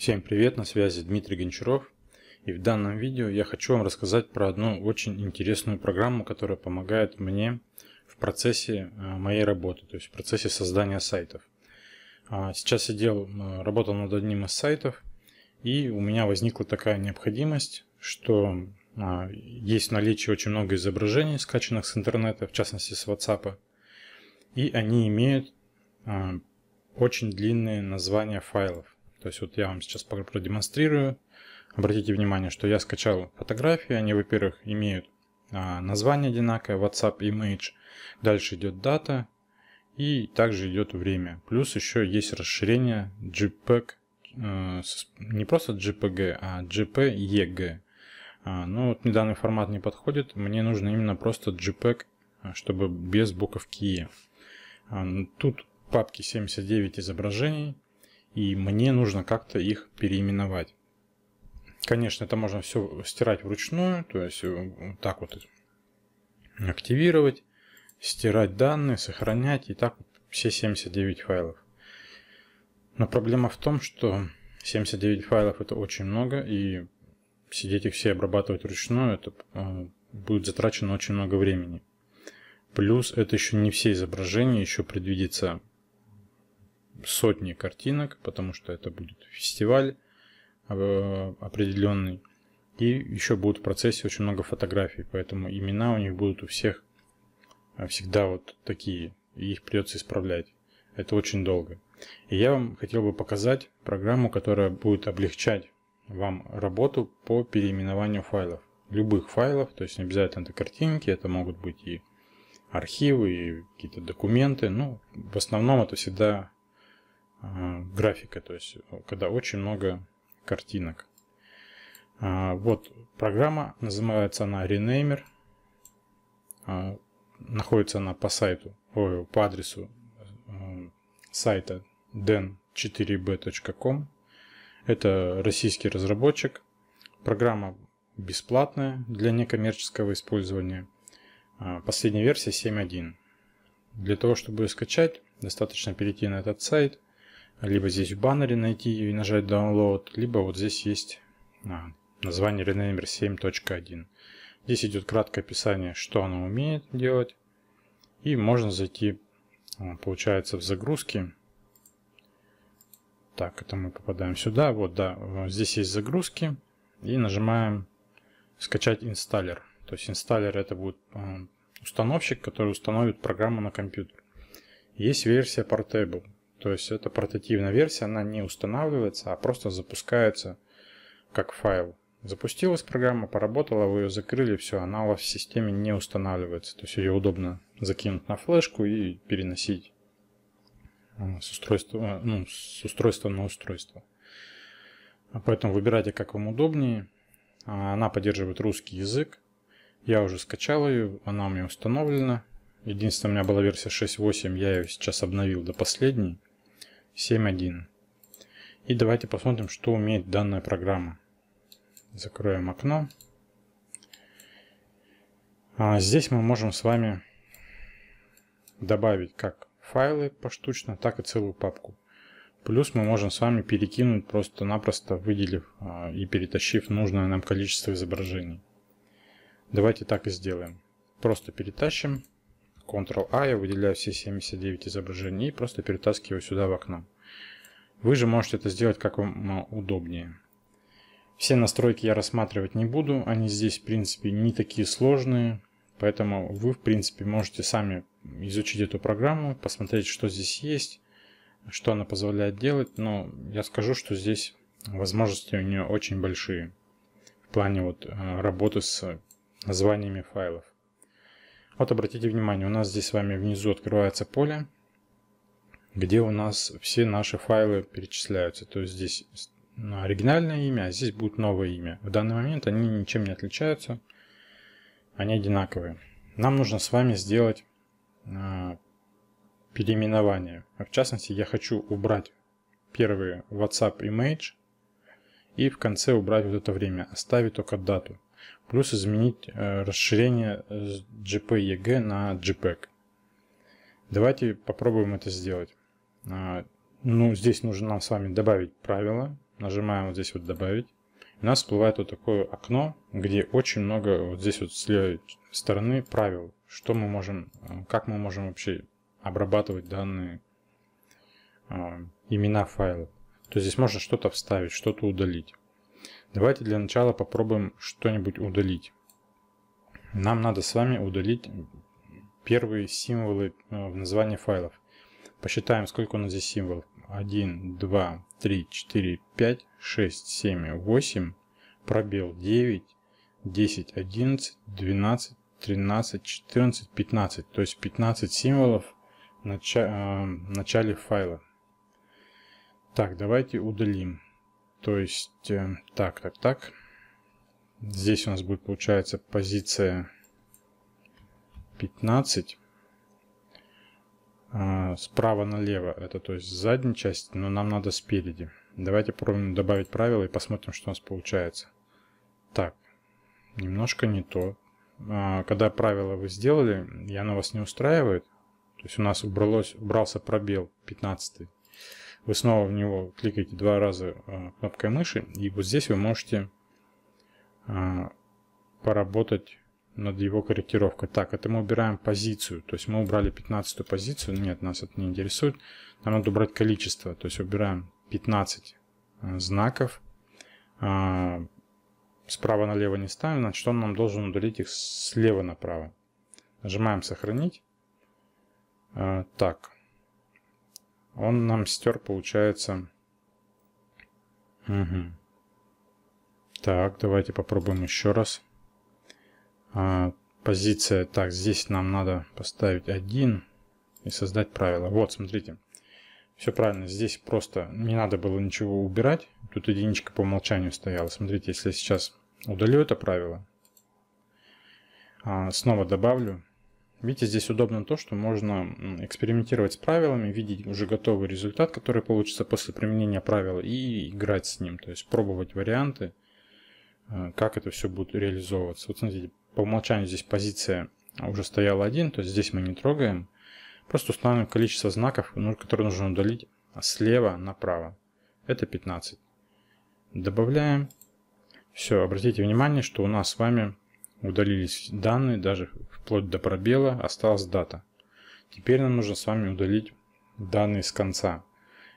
Всем привет, на связи Дмитрий Гончаров. И в данном видео я хочу вам рассказать про одну очень интересную программу, которая помогает мне в процессе э, моей работы, то есть в процессе создания сайтов. А, сейчас я делал, э, работал над одним из сайтов, и у меня возникла такая необходимость, что а, есть в наличии очень много изображений, скачанных с интернета, в частности с WhatsApp, и они имеют а, очень длинные названия файлов – то есть вот я вам сейчас продемонстрирую. Обратите внимание, что я скачал фотографии. Они, во-первых, имеют а, название одинаковое, WhatsApp Image. Дальше идет дата и также идет время. Плюс еще есть расширение JPEG, э, не просто JPG, а JPEG. А, ну вот мне данный формат не подходит, мне нужно именно просто JPEG, а, чтобы без буковки E. А, тут папки 79 изображений и мне нужно как-то их переименовать. Конечно, это можно все стирать вручную, то есть вот э, так вот активировать, стирать данные, сохранять и так все 79 файлов. Но проблема в том, что 79 файлов это очень много и сидеть их все обрабатывать вручную, это э, будет затрачено очень много времени. Плюс это еще не все изображения, еще предвидится сотни картинок, потому что это будет фестиваль э, определенный. И еще будут в процессе очень много фотографий, поэтому имена у них будут у всех э, всегда вот такие, и их придется исправлять. Это очень долго. И я вам хотел бы показать программу, которая будет облегчать вам работу по переименованию файлов. Любых файлов, то есть не обязательно это картинки, это могут быть и архивы, и какие-то документы. Ну, в основном это всегда а, графика, то есть э, когда очень много картинок. А, вот программа, называется она Renamer. А, находится она по сайту, ой, по адресу э, сайта den4b.com. Это российский разработчик. Программа бесплатная для некоммерческого использования. Последняя версия 7.1. Для того, чтобы ее скачать, достаточно перейти на этот сайт – либо здесь в баннере найти и нажать Download, либо вот здесь есть а, название Renamer 7.1. Здесь идет краткое описание, что оно умеет делать. И можно зайти, а, получается, в загрузки. Так, это мы попадаем сюда. Вот, да, здесь есть загрузки. И нажимаем скачать инсталлер. То есть инсталлер это будет а, установщик, который установит программу на компьютер. Есть версия Portable. То есть это портативная версия, она не устанавливается, а просто запускается как файл. Запустилась программа, поработала, вы ее закрыли, все, она у вас в системе не устанавливается. То есть ее удобно закинуть на флешку и переносить э, с устройства, э, ну, с устройства на устройство. Поэтому выбирайте, как вам удобнее. А, она поддерживает русский язык. Я уже скачал ее, она у меня установлена. Единственное, у меня была версия 6.8, я ее сейчас обновил до последней. 7.1. И давайте посмотрим, что умеет данная программа. Закроем окно. А здесь мы можем с вами добавить как файлы поштучно, так и целую папку. Плюс мы можем с вами перекинуть просто-напросто, выделив а, и перетащив нужное нам количество изображений. Давайте так и сделаем. Просто перетащим Ctrl-A, я выделяю все 79 изображений и просто перетаскиваю сюда в окно. Вы же можете это сделать как вам удобнее. Все настройки я рассматривать не буду, они здесь в принципе не такие сложные, поэтому вы в принципе можете сами изучить эту программу, посмотреть, что здесь есть, что она позволяет делать, но я скажу, что здесь возможности у нее очень большие в плане вот э, работы с названиями файлов. Вот обратите внимание, у нас здесь с вами внизу открывается поле, где у нас все наши файлы перечисляются. То есть здесь ну, оригинальное имя, а здесь будет новое имя. В данный момент они ничем не отличаются, они одинаковые. Нам нужно с вами сделать а, переименование. А в частности, я хочу убрать первый WhatsApp Image и в конце убрать вот это время, оставить только дату плюс изменить э, расширение э, с JPEG на JPEG. Давайте попробуем это сделать. А, ну, здесь нужно нам с вами добавить правило. Нажимаем вот здесь вот «Добавить». У нас всплывает вот такое окно, где очень много вот здесь вот с левой стороны правил, что мы можем, э, как мы можем вообще обрабатывать данные а, имена файлов. То есть здесь можно что-то вставить, что-то удалить. Давайте для начала попробуем что-нибудь удалить. Нам надо с вами удалить первые символы э, в названии файлов. Посчитаем, сколько у нас здесь символов. 1, 2, 3, 4, 5, 6, 7, 8, пробел 9, 10, 11, 12, 13, 14, 15. То есть 15 символов э, в начале файла. Так, давайте удалим. То есть, э, так, так, так. Здесь у нас будет, получается, позиция 15. А, справа налево, это то есть задняя часть, но нам надо спереди. Давайте попробуем добавить правила и посмотрим, что у нас получается. Так, немножко не то. А, когда правило вы сделали, и оно вас не устраивает, то есть у нас убралось, убрался пробел 15 вы снова в него кликаете два раза а, кнопкой мыши, и вот здесь вы можете а, поработать над его корректировкой. Так, это мы убираем позицию, то есть мы убрали 15 позицию, нет, нас это не интересует. Нам надо убрать количество, то есть убираем 15 а, знаков, справа налево не ставим, значит он нам должен удалить их слева направо. Нажимаем сохранить. Так, он нам стер, получается... Угу. Так, давайте попробуем еще раз. А, позиция. Так, здесь нам надо поставить один и создать правило. Вот, смотрите. Все правильно. Здесь просто не надо было ничего убирать. Тут единичка по умолчанию стояла. Смотрите, если я сейчас удалю это правило, а, снова добавлю Видите, здесь удобно то, что можно экспериментировать с правилами, видеть уже готовый результат, который получится после применения правила, и играть с ним, то есть пробовать варианты, э, как это все будет реализовываться. Вот смотрите, по умолчанию здесь позиция а, уже стояла один, то есть здесь мы не трогаем. Просто устанавливаем количество знаков, ну, которые нужно удалить а, слева направо. Это 15. Добавляем. Все, обратите внимание, что у нас с вами Удалились данные, даже вплоть до пробела, осталась дата. Теперь нам нужно с вами удалить данные с конца.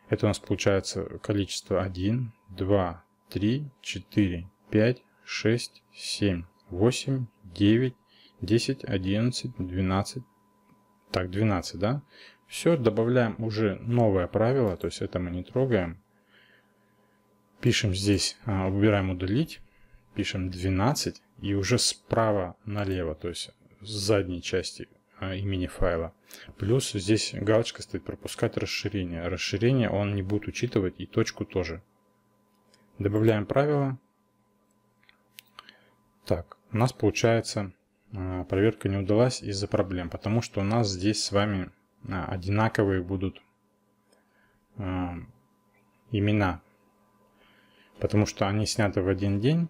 Это у нас получается количество 1, 2, 3, 4, 5, 6, 7, 8, 9, 10, 11, 12. Так, 12, да? Все, добавляем уже новое правило, то есть это мы не трогаем. Пишем здесь, а, выбираем удалить, пишем 12 и уже справа налево, то есть с задней части а, имени файла. Плюс здесь галочка стоит пропускать расширение. Расширение он не будет учитывать и точку тоже. Добавляем правило. Так, у нас получается а, проверка не удалась из-за проблем, потому что у нас здесь с вами а, одинаковые будут имена, потому что они сняты в один день.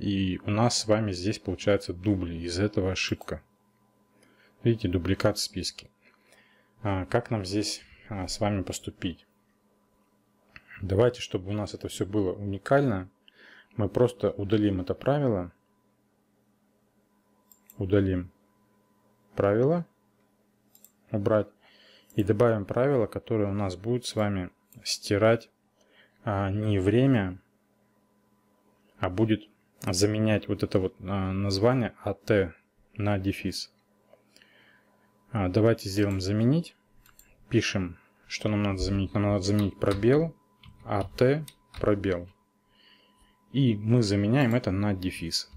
И у нас с вами здесь получается дубли, из этого ошибка. Видите, дубликат в списке. А, как нам здесь а, с вами поступить? Давайте, чтобы у нас это все было уникально, мы просто удалим это правило. Удалим правило. Убрать. И добавим правило, которое у нас будет с вами стирать а, не время, а будет заменять вот это вот а, название AT на дефис. А, давайте сделаем заменить. Пишем, что нам надо заменить. Нам надо заменить пробел AT пробел. И мы заменяем это на дефис.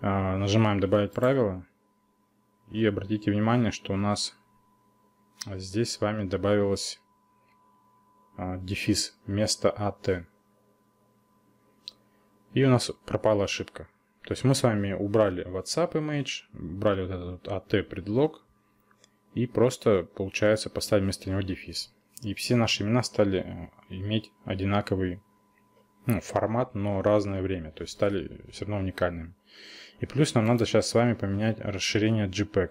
А, нажимаем добавить правило. И обратите внимание, что у нас здесь с вами добавилось дефис вместо AT и у нас пропала ошибка. То есть мы с вами убрали WhatsApp image, убрали вот этот AT-предлог, и просто, получается, поставили вместо него дефис. И все наши имена стали э, иметь одинаковый ну, формат, но разное время, то есть стали все равно уникальными. И плюс нам надо сейчас с вами поменять расширение JPEG.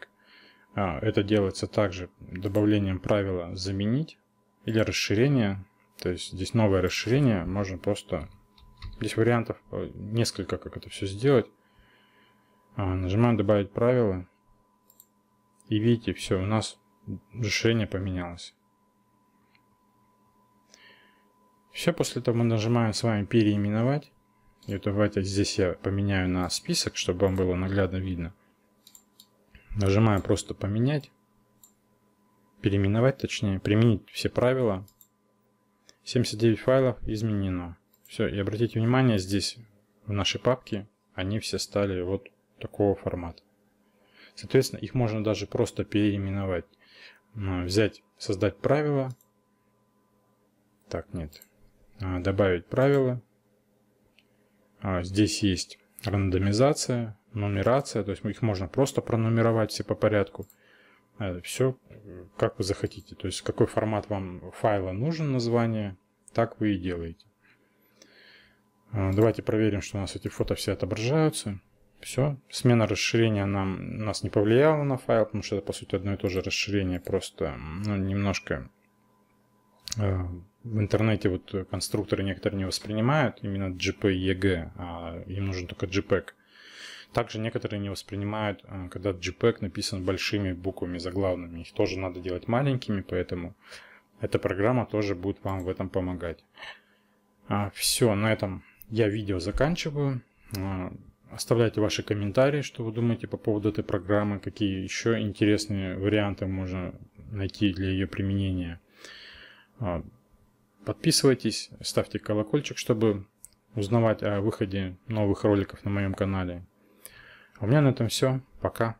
А, это делается также добавлением правила «заменить» или расширение. То есть здесь новое расширение, можно просто Здесь вариантов э, несколько, как это все сделать. А, нажимаем «Добавить правила». И видите, все, у нас решение поменялось. Все, после этого мы нажимаем с вами «Переименовать». И давайте здесь я поменяю на список, чтобы вам было наглядно видно. Нажимаю просто «Поменять». Переименовать, точнее, применить все правила. 79 файлов изменено. Все, и обратите внимание, здесь в нашей папке они все стали вот такого формата. Соответственно, их можно даже просто переименовать. Взять, создать правило. Так, нет. А, добавить правила. А, здесь есть рандомизация, нумерация. То есть их можно просто пронумеровать все по порядку. Э, все как вы захотите. То есть какой формат вам файла нужен, название, так вы и делаете. Э, давайте проверим, что у нас эти фото все отображаются. Все. Смена расширения нам, нас не повлияла на файл, потому что это, по сути, одно и то же расширение, просто ну, немножко э, в интернете вот конструкторы некоторые не воспринимают именно JPEG, e а им нужен только JPEG. E Также некоторые не воспринимают, э, когда JPEG e написан большими буквами заглавными. Их тоже надо делать маленькими, поэтому эта программа тоже будет вам в этом помогать. А, все, на этом я видео заканчиваю. А, оставляйте ваши комментарии, что вы думаете по поводу этой программы, какие еще интересные варианты можно найти для ее применения. А, подписывайтесь, ставьте колокольчик, чтобы узнавать о выходе новых роликов на моем канале. А у меня на этом все. Пока.